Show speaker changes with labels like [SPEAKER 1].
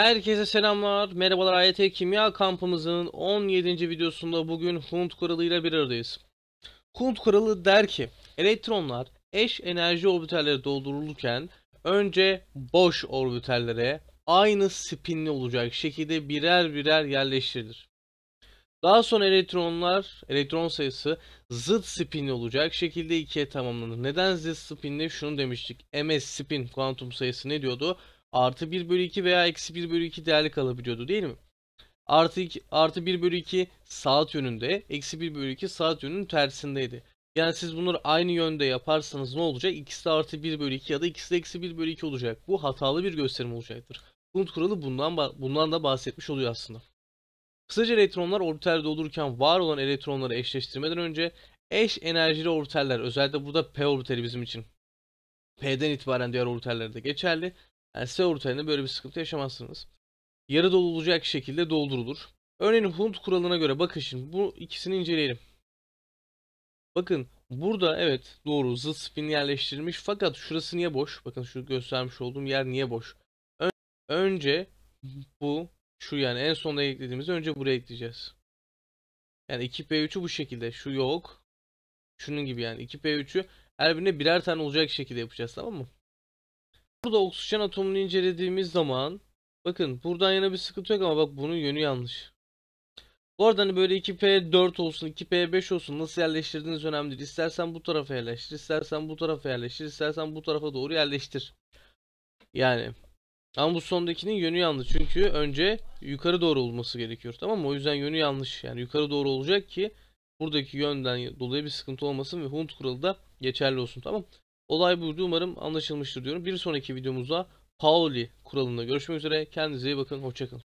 [SPEAKER 1] Herkese selamlar. Merhabalar AYT Kimya kampımızın 17. videosunda bugün Hund kuralı ile bir aradayız. Hund kuralı der ki elektronlar eş enerji orbitallere doldurulurken önce boş orbitallere aynı spinli olacak şekilde birer birer yerleştirilir. Daha sonra elektronlar, elektron sayısı zıt spinli olacak şekilde ikiye tamamlanır. Neden zıt spinli? Şunu demiştik. Ms spin kuantum sayısı ne diyordu? artı 1 bölü 2 veya eksi 1 bölü 2 değerli kalabiliyordu değil mi? Artı, 2, artı 1 bölü 2 saat yönünde, eksi 1 bölü 2 saat yönünün tersindeydi. Yani siz bunları aynı yönde yaparsanız ne olacak? İkisi de artı 1 bölü 2 ya da ikisi de eksi 1 bölü 2 olacak. Bu hatalı bir gösterim olacaktır. Bulut kuralı bundan, bundan da bahsetmiş oluyor aslında. Kısaca elektronlar orbitalde olurken var olan elektronları eşleştirmeden önce eş enerjili orbitaller özellikle burada p orbitali bizim için P'den itibaren diğer orbitallerde geçerli. Yani size ortayında böyle bir sıkıntı yaşamazsınız. Yarı dolu olacak şekilde doldurulur. Örneğin Hund kuralına göre bakın şimdi bu ikisini inceleyelim. Bakın burada evet doğru zıt spin yerleştirilmiş fakat şurası niye boş? Bakın şu göstermiş olduğum yer niye boş? Ön önce bu şu yani en sonda eklediğimiz önce buraya ekleyeceğiz. Yani 2P3'ü bu şekilde. Şu yok. Şunun gibi yani 2P3'ü her birine birer tane olacak şekilde yapacağız tamam mı? Burada oksijen atomunu incelediğimiz zaman bakın buradan yana bir sıkıntı yok ama bak bunun yönü yanlış. Bu arada hani böyle 2P4 olsun 2P5 olsun nasıl yerleştirdiğiniz önemli değil. İstersen bu tarafa yerleştir, istersen bu tarafa yerleştir, istersen bu tarafa doğru yerleştir. Yani ama bu sondakinin yönü yanlış. Çünkü önce yukarı doğru olması gerekiyor. Tamam mı? O yüzden yönü yanlış. Yani yukarı doğru olacak ki buradaki yönden dolayı bir sıkıntı olmasın ve Hund kuralı da geçerli olsun. Tamam Olay buydu umarım anlaşılmıştır diyorum. Bir sonraki videomuzda Pauli kuralında görüşmek üzere. Kendinize iyi bakın. Hoşçakalın.